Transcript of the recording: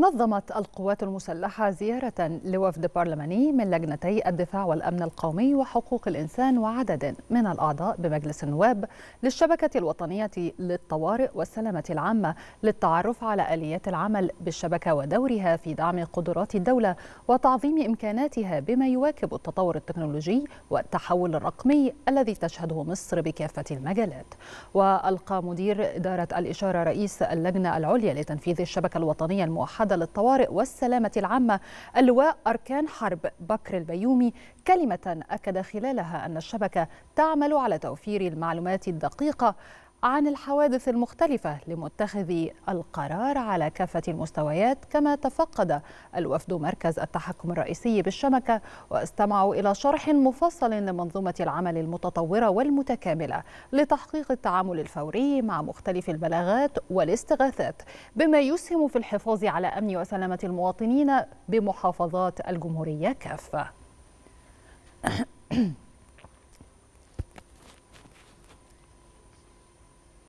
نظمت القوات المسلحة زيارة لوفد برلماني من لجنتي الدفاع والأمن القومي وحقوق الإنسان وعدد من الأعضاء بمجلس النواب للشبكة الوطنية للطوارئ والسلامة العامة للتعرف على آليات العمل بالشبكة ودورها في دعم قدرات الدولة وتعظيم إمكاناتها بما يواكب التطور التكنولوجي والتحول الرقمي الذي تشهده مصر بكافة المجالات وألقى مدير إدارة الإشارة رئيس اللجنة العليا لتنفيذ الشبكة الوطنية الموحدة المساعدة للطوارئ والسلامة العامة اللواء أركان حرب بكر البيومي كلمة أكد خلالها أن الشبكة تعمل على توفير المعلومات الدقيقة عن الحوادث المختلفة لمتخذي القرار على كافة المستويات كما تفقد الوفد مركز التحكم الرئيسي بالشبكة واستمعوا إلى شرح مفصل لمنظومة العمل المتطورة والمتكاملة لتحقيق التعامل الفوري مع مختلف البلاغات والاستغاثات بما يسهم في الحفاظ على أمن وسلامة المواطنين بمحافظات الجمهورية كافة